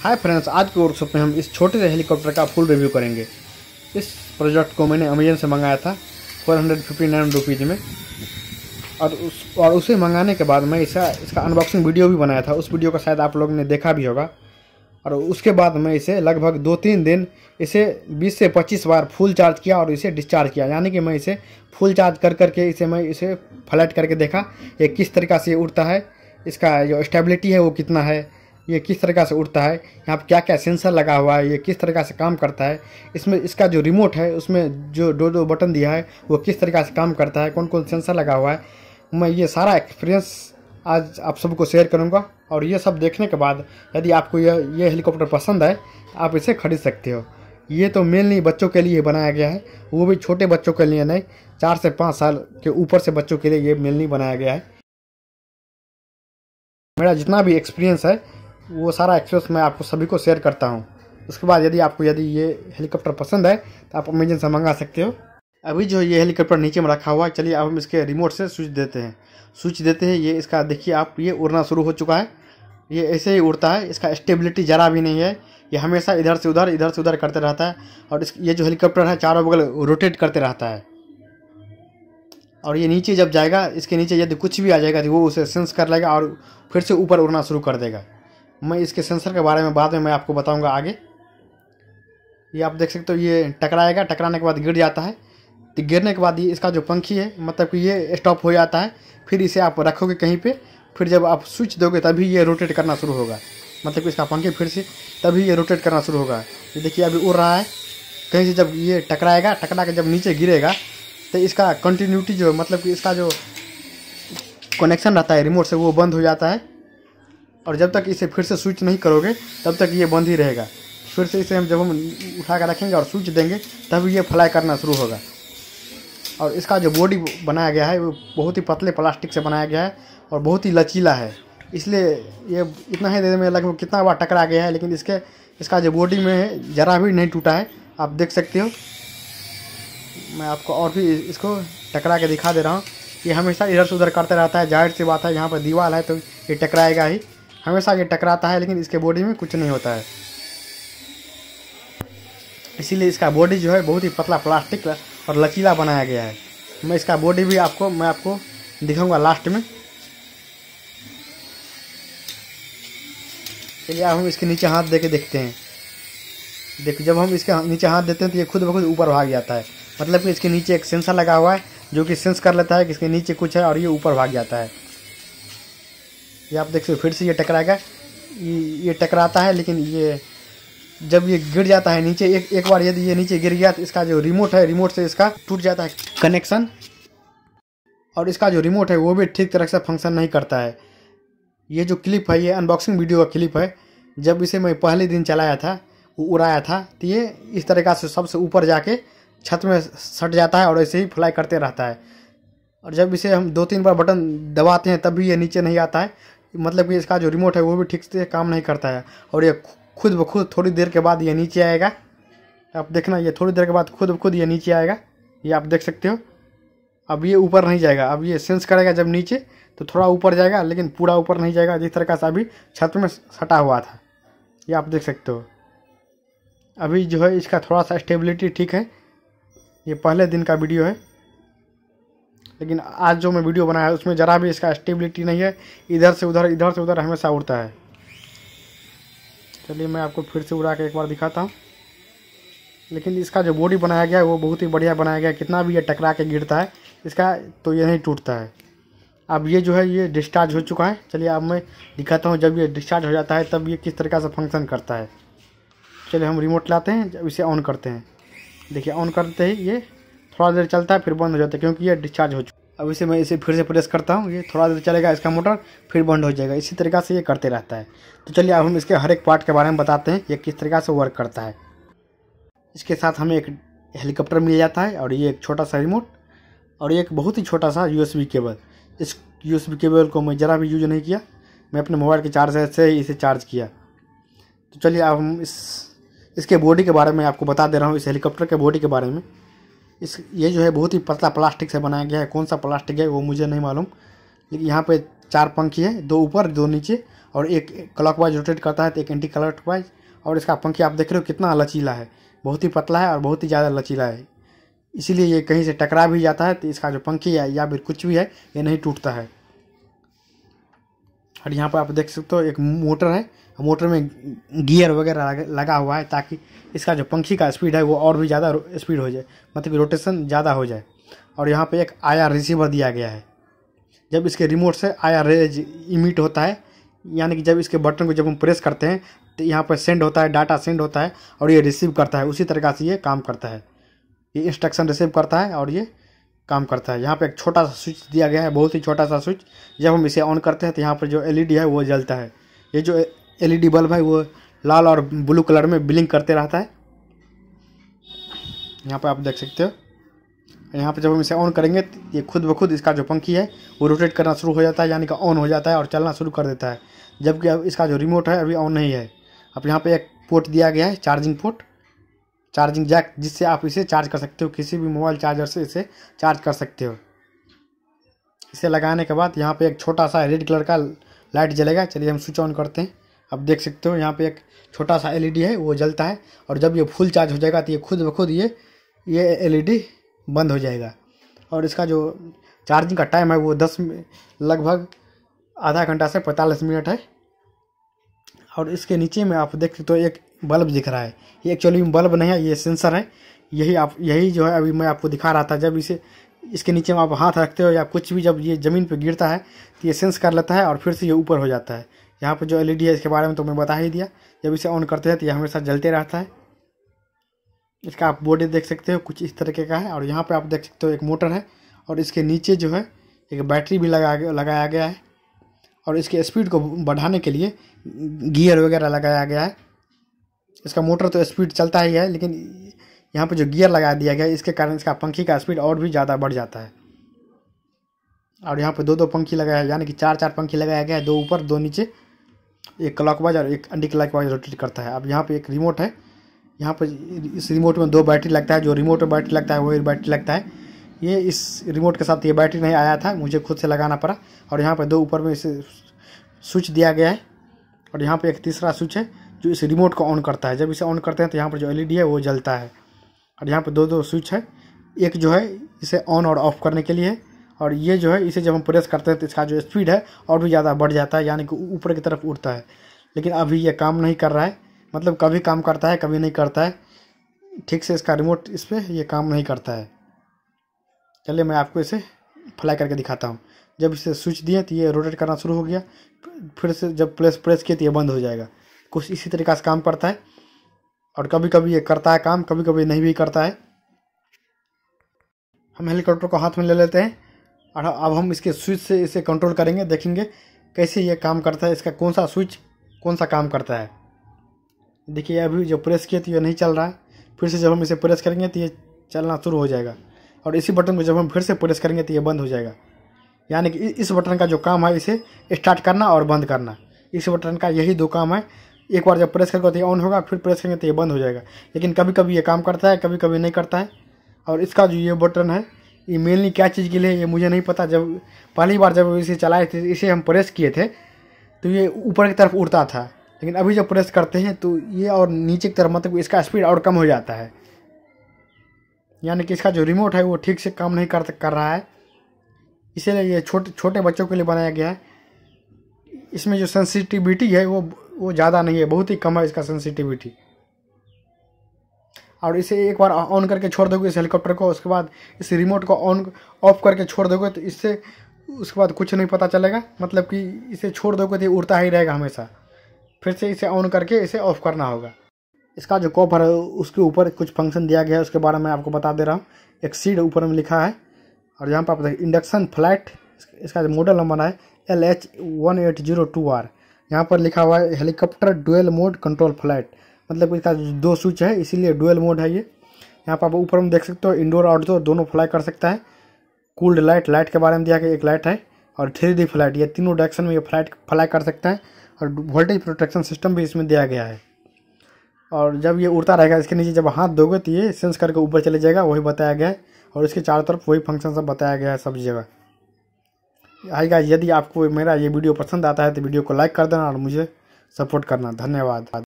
hi friends आज के workshop में हम इस छोटे से हेलीकॉप्टर का फुल रिव्यू करेंगे इस प्रोजेक्ट को मैंने अमेजन से मंगाया था four hundred fifty nine rupees में और उस और उसे मंगाने के बाद मैं इसे इसका अनबॉक्सिंग वीडियो भी बनाया था उस वीडियो का शायद आप लोग ने देखा भी होगा और उसके बाद मैं इसे लगभग दो तीन दिन इसे 20 से 25 बार फुल चार्ज किया और इसे डिस्चार्ज किया यानी कि मैं इसे फुल चार्ज कर करके इसे मैं इसे फ्लैट करके देखा ये किस तरीका से उड़ता है इसका जो स्टेबिलिटी है वो कितना है ये किस तरीका से उड़ता है यहाँ पर क्या क्या सेंसर लगा हुआ है ये किस तरीका से काम करता है इसमें इसका जो रिमोट है उसमें जो दो दो बटन दिया है वो किस तरीका से काम करता है कौन कौन सेंसर लगा हुआ है मैं ये सारा एक्सपीरियंस आज आप सबको शेयर करूँगा और ये सब देखने के बाद यदि आपको यह ये हेलीकॉप्टर पसंद है आप इसे खरीद सकते हो ये तो मेनली बच्चों के लिए बनाया गया है वो भी छोटे बच्चों के लिए नहीं चार से पाँच साल के ऊपर से बच्चों के लिए ये मेनली बनाया गया है मेरा जितना भी एक्सपीरियंस है वो सारा एक्सपीरियंस मैं आपको सभी को शेयर करता हूँ उसके बाद यदि आपको यदि ये हेलीकॉप्टर पसंद है तो आप अमेजन से मंगा सकते हो अभी जो ये हेलीकॉप्टर नीचे में रखा हुआ है चलिए अब हम इसके रिमोट से स्विच देते हैं स्विच देते हैं ये इसका देखिए आप ये उड़ना शुरू हो चुका है ये ऐसे ही उड़ता है इसका स्टेबिलिटी ज़रा भी नहीं है ये हमेशा इधर से उधर इधर से उधर करते रहता है और इस ये जो हेलीकॉप्टर है चारों बगल रोटेट करते रहता है और ये नीचे जब जाएगा इसके नीचे यदि कुछ भी आ जाएगा तो वो उसे सेंस कर लेगा और फिर से ऊपर उड़ना शुरू कर देगा मैं इसके सेंसर के बारे में बाद में मैं आपको बताऊंगा आगे ये आप देख सकते हो ये टकराएगा टकराने के बाद गिर जाता है तो गिरने के बाद ये इसका जो पंखी है मतलब कि ये स्टॉप हो जाता है फिर इसे आप रखोगे कहीं पे फिर जब आप स्विच दोगे तभी ये रोटेट करना शुरू होगा मतलब कि इसका पंखी फिर से तभी ये रोटेट करना शुरू होगा ये देखिए अभी उड़ रहा है कहीं से जब ये टकराएगा टकरा के जब नीचे गिरेगा तो इसका कंटिन्यूटी जो मतलब कि इसका जो कनेक्शन रहता है रिमोट से वो बंद हो जाता है और जब तक इसे फिर से स्विच नहीं करोगे तब तक ये बंद ही रहेगा फिर से इसे हम जब हम उठा कर रखेंगे और स्विच देंगे तब ये फ्लाई करना शुरू होगा और इसका जो बॉडी बनाया गया है वो बहुत ही पतले प्लास्टिक से बनाया गया है और बहुत ही लचीला है इसलिए ये इतना ही देर में लगभग कितना बार टकरा गया है लेकिन इसके इसका जो बॉडी में ज़रा भी नहीं टूटा है आप देख सकते हो मैं आपको और भी इसको टकरा के दिखा दे रहा हूँ ये हमेशा इधर से उधर करते रहता है जाहिर सी बात है यहाँ पर दीवार है तो ये टकराएगा ही हमेशा ये टकराता है लेकिन इसके बॉडी में कुछ नहीं होता है इसीलिए इसका बॉडी जो है बहुत ही पतला प्लास्टिक और लचीला बनाया गया है मैं इसका बॉडी भी आपको मैं आपको दिखाऊंगा लास्ट में चलिए अब हम इसके नीचे हाथ दे के देखते हैं देखो जब हम इसके नीचे हाथ देते हैं तो ये खुद ब खुद ऊपर भाग जाता है मतलब कि इसके नीचे एक सेंसर लगा हुआ है जो कि सेंस कर लेता है कि इसके नीचे कुछ है और ये ऊपर भाग जाता है ये आप देख सकते फिर से ये टकराएगा ये ये टकराता है लेकिन ये जब ये गिर जाता है नीचे एक एक बार यदि ये नीचे गिर गया तो इसका जो रिमोट है रिमोट से इसका टूट जाता है कनेक्शन और इसका जो रिमोट है वो भी ठीक तरह से फंक्शन नहीं करता है ये जो क्लिप है ये अनबॉक्सिंग वीडियो का क्लिप है जब इसे मैं पहले दिन चलाया था उड़ाया था तो ये इस तरीका से सबसे ऊपर जाके छत में सट जाता है और ऐसे ही फ्लाई करते रहता है और जब इसे हम दो तीन बार बटन दबाते हैं तब भी ये नीचे नहीं आता है मतलब कि इसका जो रिमोट है वो भी ठीक से काम नहीं करता है और ये खुद ब खुद थोड़ी देर के बाद ये नीचे आएगा आप देखना ये थोड़ी देर के बाद खुद ब खुद ये नीचे आएगा ये आप देख सकते हो अब ये ऊपर नहीं जाएगा अब ये सेंस करेगा जब नीचे तो थोड़ा ऊपर जाएगा लेकिन पूरा ऊपर नहीं जाएगा जिस तरह से अभी छत में सटा हुआ था ये आप देख सकते हो अभी जो है इसका थोड़ा सा स्टेबिलिटी ठीक है ये पहले दिन का वीडियो है लेकिन आज जो मैं वीडियो बनाया है उसमें ज़रा भी इसका स्टेबिलिटी नहीं है इधर से उधर इधर से उधर हमेशा उड़ता है चलिए मैं आपको फिर से उड़ा के एक बार दिखाता हूँ लेकिन इसका जो बॉडी बनाया गया है वो बहुत ही बढ़िया बनाया गया कितना भी ये टकरा के गिरता है इसका तो ये नहीं टूटता है अब ये जो है ये डिस्चार्ज हो चुका है चलिए अब मैं दिखाता हूँ जब ये डिस्चार्ज हो जाता है तब ये किस तरीका से फंक्शन करता है चलिए हम रिमोट लाते हैं जब इसे ऑन करते हैं देखिए ऑन करते ही ये थोड़ा देर चलता है फिर बंद हो जाता है क्योंकि ये डिस्चार्ज हो चुका अब इसे मैं इसे फिर से प्रेस करता हूँ ये थोड़ा देर चलेगा इसका मोटर फिर बंद हो जाएगा इसी तरीका से ये करते रहता है तो चलिए अब हम इसके हर एक पार्ट के बारे में बताते हैं ये किस तरीका से वर्क करता है इसके साथ हमें एक हेलीकॉप्टर मिल जाता है और ये एक छोटा सा रिमोट और ये एक बहुत ही छोटा सा यू केबल इस यू केबल को मैं ज़रा भी यूज नहीं किया मैं अपने मोबाइल के चार्जर से ही इसे चार्ज किया तो चलिए अब हम इस इसके बॉडी के बारे में आपको बता दे रहा हूँ इस हेलीकॉप्टर के बॉडी के बारे में इस ये जो है बहुत ही पतला प्लास्टिक से बनाया गया है कौन सा प्लास्टिक है वो मुझे नहीं मालूम लेकिन यहाँ पे चार पंखी है दो ऊपर दो नीचे और एक क्लॉकवाइज रोटेट करता है तो एक एंटी क्लॉक और इसका पंखी आप देख रहे हो कितना लचीला है बहुत ही पतला है और बहुत ही ज़्यादा लचीला है इसीलिए ये कहीं से टकरा भी जाता है तो इसका जो पंखी है या फिर कुछ भी है ये नहीं टूटता है और यहाँ पर आप देख सकते हो एक मोटर है मोटर में गियर वगैरह लगा हुआ है ताकि इसका जो पंखी का स्पीड है वो और भी ज़्यादा स्पीड हो जाए मतलब कि रोटेशन ज़्यादा हो जाए और यहाँ पे एक आया रिसीवर दिया गया है जब इसके रिमोट से आया रेज इमिट होता है यानी कि जब इसके बटन को जब हम प्रेस करते हैं तो यहाँ पर सेंड होता है डाटा सेंड होता है और ये रिसीव करता है उसी तरीका से ये काम करता है ये इंस्ट्रक्शन रिसीव करता है और ये काम करता है यहाँ पे एक छोटा सा स्विच दिया गया है बहुत ही छोटा सा स्विच जब हम इसे ऑन करते हैं तो यहाँ पर जो एलईडी है वो जलता है ये जो एलईडी बल्ब है वो लाल और ब्लू कलर में ब्लिंक करते रहता है यहाँ पर आप देख सकते हो यहाँ पर जब हम इसे ऑन करेंगे ये खुद ब खुद इसका जो पंखी है वो रोटेट करना शुरू हो जाता है यानी कि ऑन हो जाता है और चलना शुरू कर देता है जबकि अब इसका जो रिमोट है अभी ऑन नहीं है अब यहाँ पे एक पोर्ट दिया गया है चार्जिंग पोर्ट चार्जिंग जैक जिससे आप इसे चार्ज कर सकते हो किसी भी मोबाइल चार्जर से इसे चार्ज कर सकते हो इसे लगाने के बाद यहाँ पर एक छोटा सा रेड कलर का लाइट जलेगा चलिए हम स्विच ऑन करते हैं आप देख सकते हो यहाँ पे एक छोटा सा एलईडी e है वो जलता है और जब ये फुल चार्ज हो जाएगा तो ये खुद ब खुद ये ये एलईडी e बंद हो जाएगा और इसका जो चार्जिंग का टाइम है वो दस लगभग आधा घंटा से पैंतालीस मिनट है और इसके नीचे में आप देख सकते हो एक बल्ब दिख रहा है ये एक्चुअली में बल्ब नहीं है ये सेंसर है यही आप यही जो है अभी मैं आपको दिखा रहा था जब इसे इसके नीचे में आप हाथ रखते हो या कुछ भी जब ये ज़मीन पर गिरता है तो ये सेंस कर लेता है और फिर से ये ऊपर हो जाता है यहाँ पर जो एल e है इसके बारे में तो मैं बता ही दिया जब इसे ऑन करते हैं तो यह हमेशा जलते रहता है इसका आप बोर्ड देख सकते हो कुछ इस तरीके का है और यहाँ पर आप देख सकते हो एक मोटर है और इसके नीचे जो है एक बैटरी भी लगा लगाया गया है और इसके स्पीड को बढ़ाने के लिए गियर वगैरह लगाया गया है इसका मोटर तो स्पीड चलता ही है लेकिन यहाँ पर जो गियर लगा दिया गया है इसके कारण इसका पंखी का स्पीड और भी ज़्यादा बढ़ जाता है और यहाँ पर दो दो पंखी लगाया है यानी कि चार चार पंखी लगाया गया है दो ऊपर दो नीचे एक वाइज और एक एंटी वाइज रोटेट करता है अब यहाँ पे एक रिमोट है यहाँ पर इस रिमोट में दो बैटरी लगता है जो रिमोट में बैटरी लगता है वही बैटरी लगता है ये इस रिमोट के साथ ये बैटरी नहीं आया था मुझे खुद से लगाना पड़ा और यहाँ पर दो ऊपर में इसे स्विच दिया गया है और यहाँ पर एक तीसरा स्विच है जो इस रिमोट को ऑन करता है जब इसे ऑन करते हैं तो यहाँ पर जो एल है वो जलता है और यहाँ पर दो दो स्विच है एक जो है इसे ऑन और ऑफ करने के लिए और ये जो है इसे जब हम प्रेस करते हैं तो इसका जो स्पीड है और भी ज़्यादा बढ़ जाता है यानी कि ऊपर की तरफ उड़ता है लेकिन अभी ये काम नहीं कर रहा है मतलब कभी काम करता है कभी नहीं करता है ठीक से इसका रिमोट इस पर यह काम नहीं करता है चलिए मैं आपको इसे फ्लाई करके दिखाता हूँ जब इसे स्विच दिए तो ये रोटेट करना शुरू हो गया फिर से जब प्रेस प्रेस किए तो ये बंद हो जाएगा कुछ इसी तरीका से काम करता है और कभी कभी ये करता है काम कभी कभी नहीं भी करता है हम हेलीकॉप्टर को हाथ में ले लेते हैं और अब हम इसके स्विच से इसे कंट्रोल करेंगे देखेंगे कैसे ये काम करता है इसका कौन सा स्विच कौन सा काम करता है देखिए अभी जो प्रेस किए तो ये नहीं चल रहा है फिर से जब हम इसे प्रेस करेंगे तो ये चलना शुरू हो जाएगा और इसी बटन को जब हम फिर से प्रेस करेंगे तो ये बंद हो जाएगा यानी कि इस बटन का जो काम है इसे स्टार्ट करना और बंद करना इस बटन का यही दो काम है एक बार जब प्रेस करके तो ये ऑन होगा फिर प्रेस करेंगे तो ये बंद हो जाएगा लेकिन कभी कभी ये काम करता है कभी कभी नहीं करता है और इसका जो ये बटन है ये मेनली क्या चीज़ के लिए ये मुझे नहीं पता जब पहली बार जब इसे चलाए थे इसे हम प्रेस किए थे तो ये ऊपर की तरफ उड़ता था लेकिन अभी जब प्रेस करते हैं तो ये और नीचे की तरफ मतलब इसका स्पीड और कम हो जाता है यानी कि इसका जो रिमोट है वो ठीक से काम नहीं कर कर रहा है इसीलिए ये छोटे छोटे बच्चों के लिए बनाया गया है इसमें जो सेंसिटिविटी है वो वो ज़्यादा नहीं है बहुत ही कम है इसका सेंसिटिविटी और इसे एक बार ऑन करके छोड़ दोगे इस हेलीकॉप्टर को उसके बाद इस रिमोट को ऑन ऑफ करके छोड़ दोगे तो इससे उसके बाद कुछ नहीं पता चलेगा मतलब कि इसे छोड़ दोगे तो उड़ता ही रहेगा हमेशा फिर से इसे ऑन करके इसे ऑफ करना होगा इसका जो कॉपर है उसके ऊपर कुछ फंक्शन दिया गया है उसके बारे में आपको बता दे रहा हूँ एक सीड ऊपर में लिखा है और यहाँ पर आप देखिए इंडक्शन फ्लैट इसका जो मॉडल नंबर है L H one eight zero two R यहाँ पर लिखा हुआ है helicopter dual mode control flat मतलब इसका दो स्विच है इसीलिए डुअल मोड है ये यहाँ पर आप ऊपर में देख सकते हो इंडोर आउटडोर दोनों फ्लाई कर सकता है कूल्ड लाइट लाइट के बारे में दिया गया एक लाइट है और थ्री डी फ्लाइट ये तीनों डायरेक्शन में ये फ्लाइट फ्लाई कर सकता है और वोल्टेज प्रोटेक्शन सिस्टम भी इसमें दिया गया है और जब ये उड़ता रहेगा इसके नीचे जब हाथ दोगे तो ये सेंस करके ऊपर चले जाएगा वही बताया गया है और इसके चारों तरफ वही फंक्शन सब बताया गया है सब जगह आएगा यदि आपको मेरा ये वीडियो पसंद आता है तो वीडियो को लाइक कर देना और मुझे सपोर्ट करना धन्यवाद